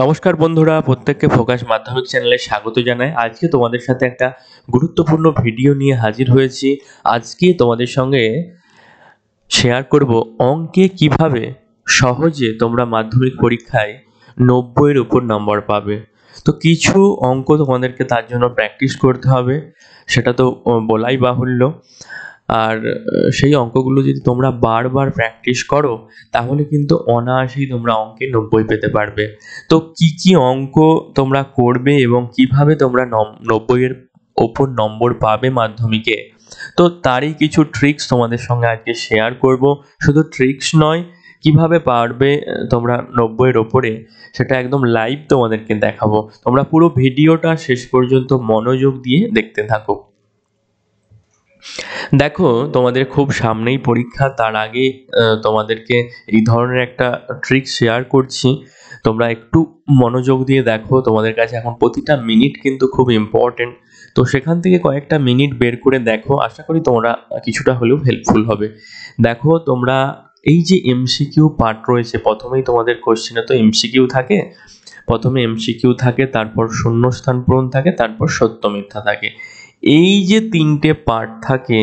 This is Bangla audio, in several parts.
নমস্কার বন্ধুরা প্রত্যেককে ফোকাস মাধ্যমিক চ্যানেলে স্বাগত জানাই আজকে তোমাদের সাথে একটা গুরুত্বপূর্ণ ভিডিও নিয়ে হাজির হয়েছি আজকে তোমাদের সঙ্গে শেয়ার করব অঙ্কে কিভাবে সহজে তোমরা মাধ্যমিক পরীক্ষায় নব্বইয়ের উপর নম্বর পাবে তো কিছু অঙ্ক তোমাদেরকে তার জন্য প্র্যাকটিস করতে হবে সেটা তো বলাই বাহুল্য আর সেই অঙ্কগুলো যদি তোমরা বারবার প্র্যাকটিস করো তাহলে কিন্তু অনায়াসেই তোমরা অঙ্কে নব্বই পেতে পারবে তো কি কি অঙ্ক তোমরা করবে এবং কিভাবে তোমরা নব্বইয়ের ওপর নম্বর পাবে মাধ্যমিকে তো তারই কিছু ট্রিক্স তোমাদের সঙ্গে আজকে শেয়ার করব শুধু ট্রিক্স নয় কিভাবে পারবে তোমরা নব্বইয়ের ওপরে সেটা একদম লাইভ তোমাদেরকে দেখাবো তোমরা পুরো ভিডিওটা শেষ পর্যন্ত মনোযোগ দিয়ে দেখতে থাকো দেখো তোমাদের খুব সামনেই পরীক্ষা তার আগে তোমাদেরকে এই ধরনের একটা ট্রিক শেয়ার করছি তোমরা একটু মনোযোগ দিয়ে দেখো তোমাদের কাছে এখন প্রতিটা মিনিট কিন্তু খুব ইম্পর্টেন্ট তো সেখান থেকে কয়েকটা মিনিট বের করে দেখো আশা করি তোমরা কিছুটা হলেও হেল্পফুল হবে দেখো তোমরা এই যে এমসিকিউ পার্ট রয়েছে প্রথমেই তোমাদের কোশ্চেনে তো এমসিকিউ থাকে প্রথমে এমসিকিউ থাকে তারপর শূন্যস্থান পূরণ থাকে তারপর সত্য মিথ্যা থাকে এই যে তিনটে পার্ট থাকে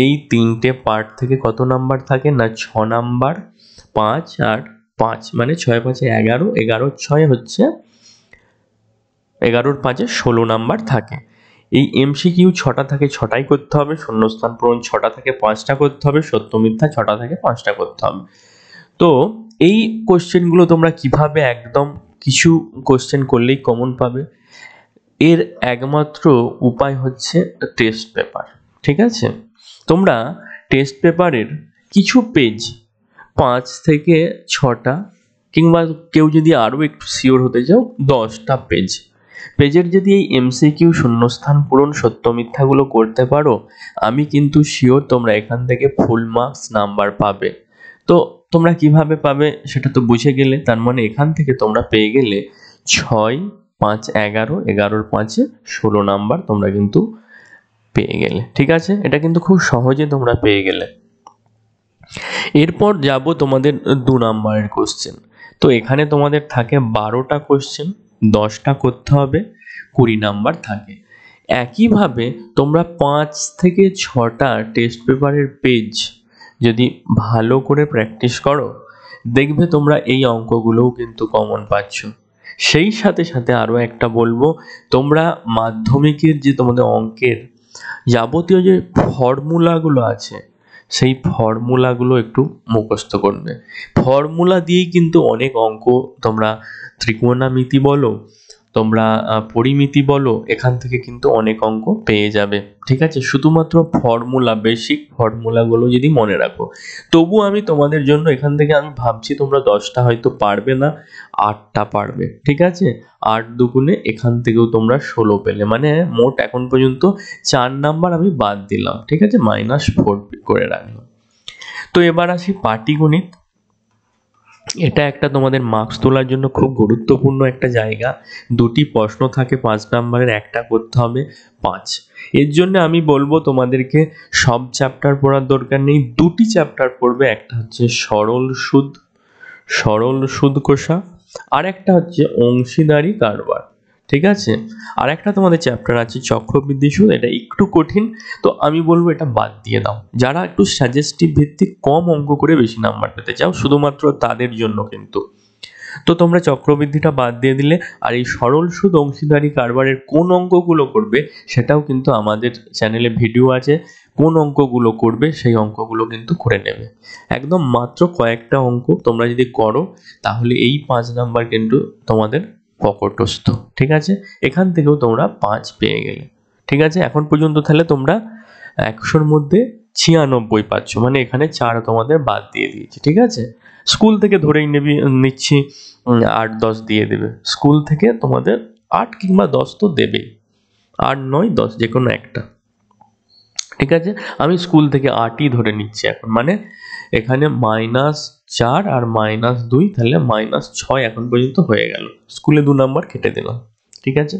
এই তিনটে পার্ট থেকে কত নাম্বার থাকে না ছ নাম্বার পাঁচ আর পাঁচ মানে ছয় পাঁচে এগারো এগারো ছয় হচ্ছে এগারোর পাঁচে ষোলো নাম্বার থাকে এই এমসিকিউ ছটা থাকে ছটাই করতে হবে শূন্যস্থান পূরণ ছটা থেকে পাঁচটা করতে হবে সত্য মিথ্যা ছটা থেকে পাঁচটা করতে হবে তো এই কোশ্চেনগুলো তোমরা কিভাবে একদম কিছু কোশ্চেন করলেই কমন পাবে এর একমাত্র উপায় হচ্ছে টেস্ট পেপার ঠিক আছে তোমরা টেস্ট পেপারের কিছু পেজ পাঁচ থেকে ছটা কিংবা কেউ যদি আরও একটু শিওর হতে চাও দশটা পেজ পেজের যদি এই এমসিকিউ শূন্যস্থান পূরণ সত্য মিথ্যাগুলো করতে পারো আমি কিন্তু শিওর তোমরা এখান থেকে ফুল মার্কস নাম্বার পাবে তো তোমরা কিভাবে পাবে সেটা তো বুঝে গেলে তার মানে এখান থেকে তোমরা পেয়ে গেলে ছয় পাঁচ এগারো এগারোর পাঁচে ষোলো নাম্বার তোমরা কিন্তু পেয়ে গেলে ঠিক আছে এটা কিন্তু খুব সহজে তোমরা পেয়ে গেলে এরপর যাব তোমাদের দু নাম্বারের কোশ্চেন তো এখানে তোমাদের থাকে বারোটা কোশ্চেন দশটা করতে হবে কুড়ি নাম্বার থাকে একইভাবে তোমরা পাঁচ থেকে ছটা টেস্ট পেপারের পেজ যদি ভালো করে প্র্যাকটিস করো দেখবে তোমরা এই অঙ্কগুলোও কিন্তু কমন পাচ্ছ সেই সাথে সাথে আরও একটা বলবো তোমরা মাধ্যমিকের যে তোমাদের অঙ্কের যাবতীয় যে ফর্মুলাগুলো আছে সেই ফর্মুলাগুলো একটু মুখস্থ করবে ফর্মুলা দিয়েই কিন্তু অনেক অঙ্ক তোমরা ত্রিকোণামিতি বলো তোমরা পরিমিতি বলো এখান থেকে কিন্তু অনেক অঙ্ক পেয়ে যাবে ঠিক আছে শুধুমাত্র ফর্মুলা বেসিক ফর্মুলাগুলো যদি মনে রাখো তবু আমি তোমাদের জন্য এখান থেকে আমি ভাবছি তোমরা দশটা হয়তো পারবে না আটটা পারবে ঠিক আছে আট দুগুণে এখান থেকেও তোমরা ষোলো পেলে মানে মোট এখন পর্যন্ত চার নাম্বার আমি বাদ দিলাম ঠিক আছে মাইনাস ফোর করে রাখলাম তো এবার আসি পাটিগণিত এটা একটা তোমাদের মার্কস তোলার জন্য খুব গুরুত্বপূর্ণ একটা জায়গা দুটি প্রশ্ন থাকে পাঁচ নাম্বারের একটা করতে হবে পাঁচ এর জন্য আমি বলবো তোমাদেরকে সব চ্যাপ্টার পড়ার দরকার নেই দুটি চ্যাপ্টার পড়বে একটা হচ্ছে সরল সুদ সরল সুদ কোষা আর একটা হচ্ছে অংশীদারি কারবার ঠিক আছে আর একটা তোমাদের চ্যাপ্টার আছে চক্রবৃদ্ধি সুদ এটা একটু কঠিন তো আমি বলবো এটা বাদ দিয়ে দাও যারা একটু সাজেস্টিভ ভিত্তিক কম অঙ্ক করে বেশি নাম্বার পেতে চাও শুধুমাত্র তাদের জন্য কিন্তু তো তোমরা চক্রবৃদ্ধিটা বাদ দিয়ে দিলে আর এই সরল সুদ অংশীদারি কারবারের কোন অঙ্কগুলো করবে সেটাও কিন্তু আমাদের চ্যানেলে ভিডিও আছে কোন অঙ্কগুলো করবে সেই অঙ্কগুলো কিন্তু করে নেবে একদম মাত্র কয়েকটা অঙ্ক তোমরা যদি করো তাহলে এই পাঁচ নাম্বার কিন্তু তোমাদের কপটস্থ ঠিক আছে এখান থেকেও তোমরা পাঁচ পেয়ে গেলে ঠিক আছে এখন পর্যন্ত তাহলে তোমরা একশোর মধ্যে ছিয়ানব্বই পাচ্ছ মানে এখানে চার তোমাদের বাদ দিয়ে দিয়েছে ঠিক আছে স্কুল থেকে ধরেই নেবি নিচ্ছি আট দশ দিয়ে দেবে স্কুল থেকে তোমাদের আট কিংবা দশ তো দেবে আট নয় দশ যে কোনো একটা ঠিক আছে আমি স্কুল থেকে আটই ধরে নিচ্ছি এখন মানে এখানে মাইনাস চার আর মাইনাস দুই তাহলে মাইনাস ছয় এখন পর্যন্ত হয়ে গেল স্কুলে দু নাম্বার কেটে দিল ঠিক আছে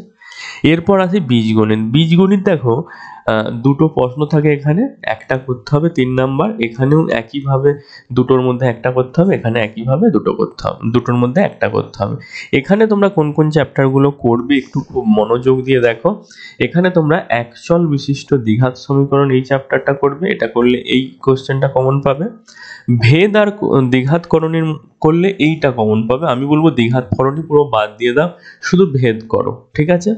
এরপর আছে বীজগণিত বীজগণিত দেখো দুটো প্রশ্ন থাকে এখানে একটা করতে হবে তিন নাম্বার এখানেও একইভাবে দুটোর মধ্যে একটা করতে হবে এখানে একইভাবে দুটো করতে হবে দুটোর মধ্যে একটা করতে হবে এখানে তোমরা কোন কোন চ্যাপ্টারগুলো করবে একটু খুব মনোযোগ দিয়ে দেখো এখানে তোমরা একচল বিশিষ্ট দ্বিঘাত সমীকরণ এই চ্যাপ্টারটা করবে এটা করলে এই কোশ্চেনটা কমন পাবে ভেদ আর দ্বিঘাতকরণের করলে এইটা কমন পাবে আমি বলবো দ্বিঘাতকরণই পুরো বাদ দিয়ে দাও শুধু ভেদ করো ঠিক আছে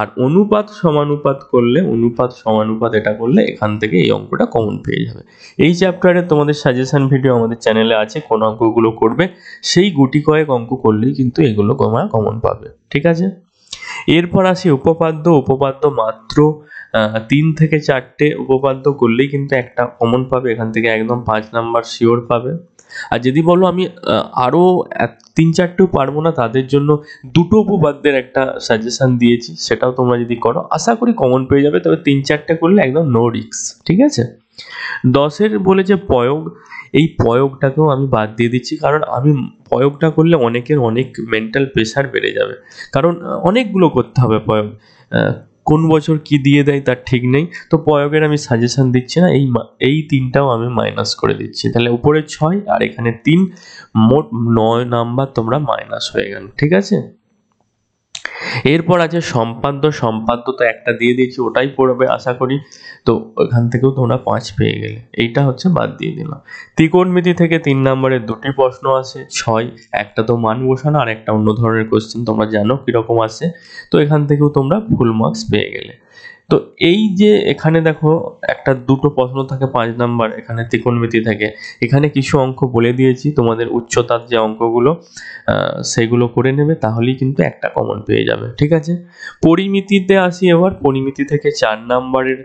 আর অনুপাত সমানুপাত করলে অনুপাত সমানুপাত এটা করলে এখান থেকে এই অঙ্কটা কমন পেয়ে যাবে এই চ্যাপ্টারে তোমাদের সাজেশন ভিডিও আমাদের চ্যানেলে আছে কোন অঙ্কগুলো করবে সেই গুটি কয়েক অঙ্ক করলেই কিন্তু এগুলো তোমরা কমন পাবে ঠিক আছে এরপর আসি উপপাদ্য উপপাদ্য মাত্র তিন থেকে চারটে উপপাদ্য করলেই কিন্তু একটা কমন পাবে এখান থেকে একদম পাঁচ নাম্বার শিওর পাবে আর যদি বলো আমি আরও তিন চারটেও পারবো না তাদের জন্য দুটো উপবাদদের একটা সাজেশান দিয়েছি সেটাও তোমরা যদি করো আশা করি কমন পেয়ে যাবে তবে তিন চারটে করলে একদম নো রিক্স ঠিক আছে দশের বলে যে প্রয়োগ এই প্রয়োগটাকেও আমি বাদ দিয়ে দিচ্ছি কারণ আমি প্রয়োগটা করলে অনেকের অনেক মেন্টাল প্রেশার বেড়ে যাবে কারণ অনেকগুলো করতে হবে প্রয়োগ কোন বছর কি দিয়ে দেয় তার ঠিক নেই তো প্রয়োগের আমি সাজেশন দিচ্ছি না এই এই তিনটাও আমি মাইনাস করে দিচ্ছি তাহলে উপরে ছয় আর এখানে তিন মোট নয় নাম্বার তোমরা মাইনাস হয়ে গেল ঠিক আছে এরপর আছে সম্পাদ্য সম্পাদ্য তো একটা দিয়ে দিয়েছি ওটাই পড়বে আশা করি তো ওখান থেকেও তোমরা পাঁচ পেয়ে গেলে এইটা হচ্ছে বাদ দিয়ে দিলাম ত্রিকোণমিতি থেকে তিন নম্বরের দুটি প্রশ্ন আছে ছয় একটা তো মান বসানো আর একটা অন্য ধরনের কোশ্চেন তোমরা জানো কীরকম আছে তো এখান থেকেও তোমরা ফুল মার্কস পেয়ে গেলে তো এই যে এখানে দেখো একটা দুটো প্রশ্ন থাকে পাঁচ নাম্বার এখানে ত্রিকোণমিতি থাকে এখানে কিছু অঙ্ক বলে দিয়েছি তোমাদের উচ্চতার যে অঙ্কগুলো সেগুলো করে নেবে তাহলেই কিন্তু একটা কমন পেয়ে যাবে ঠিক আছে পরিমিতিতে আসি এবার পরিমিতি থেকে চার নাম্বারের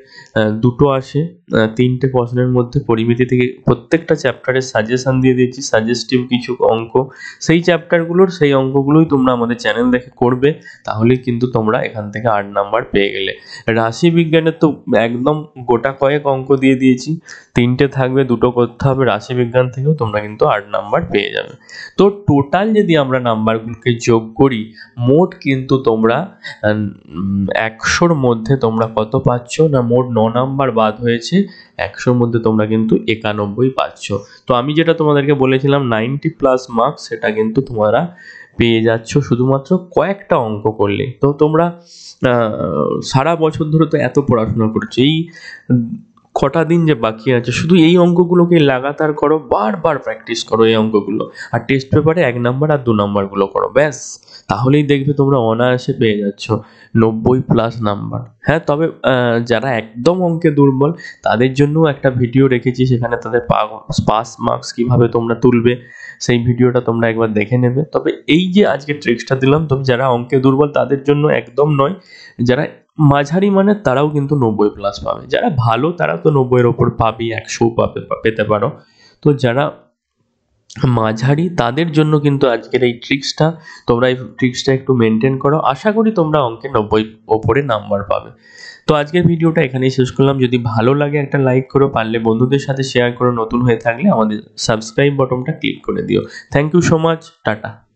দুটো আসে তিনটে প্রশ্নের মধ্যে পরিমিতি থেকে প্রত্যেকটা চ্যাপ্টারের সাজেশান দিয়ে দিয়েছি সাজেস্টিভ কিছু অঙ্ক সেই চ্যাপ্টারগুলোর সেই অঙ্কগুলোই তোমরা আমাদের চ্যানেল দেখে করবে তাহলেই কিন্তু তোমরা এখান থেকে আট নাম্বার পেয়ে গেলে রা রাশি বিজ্ঞানের তো একদম গোটা কয়েক অঙ্ক দিয়ে দিয়েছি তিনটে থাকবে দুটো করতে হবে রাশি বিজ্ঞান থেকেও তোমরা কিন্তু আট নাম্বার পেয়ে যাবে তো টোটাল যদি আমরা নাম্বারগুলোকে যোগ করি মোট কিন্তু তোমরা একশোর মধ্যে তোমরা কত পাচ্ছ না মোট ন নাম্বার বাদ হয়েছে একশোর মধ্যে তোমরা কিন্তু একানব্বই পাচ্ছ তো আমি যেটা তোমাদেরকে বলেছিলাম নাইনটি প্লাস মার্কস সেটা কিন্তু তোমরা পেয়ে যাচ্ছ শুধুমাত্র কয়েকটা অঙ্ক করলে তো তোমরা সারা বছর ধরে তো এত পড়াশোনা করছো এই কটা দিন যে বাকি আছে শুধু এই অঙ্কগুলোকে লাগাতার করো বারবার প্র্যাকটিস করো এই অঙ্কগুলো আর টেস্ট পেপারে এক নাম্বার আর দু নাম্বারগুলো করো ব্যাস তাহলেই দেখবে তোমরা অনায়াসে পেয়ে যাচ্ছ নব্বই প্লাস নাম্বার হ্যাঁ তবে যারা একদম অঙ্কে দুর্বল তাদের জন্য একটা ভিডিও রেখেছি সেখানে তাদের পাস মার্কস কিভাবে তোমরা তুলবে সেই ভিডিওটা তোমরা একবার দেখে নেবে তবে এই যে আজকে ট্রিক্সটা দিলাম তবে যারা অঙ্কে দুর্বল তাদের জন্য একদম নয় যারা মাঝারি মানের তারাও কিন্তু নব্বই প্লাস পাবে যারা ভালো তারা তো নব্বইয়ের ওপর পাবে একশো পাবে পেতে পারো তো যারা মাঝারি তাদের জন্য কিন্তু আজকের এই ট্রিক্সটা তোমরা এই ট্রিক্সটা একটু মেনটেন করো আশা করি তোমরা অঙ্কে নব্বই ওপরে নাম্বার পাবে তো আজকের ভিডিওটা এখানেই শেষ করলাম যদি ভালো লাগে একটা লাইক করো পারলে বন্ধুদের সাথে শেয়ার করো নতুন হয়ে থাকলে আমাদের সাবস্ক্রাইব বটনটা ক্লিক করে দিও thank you so much tata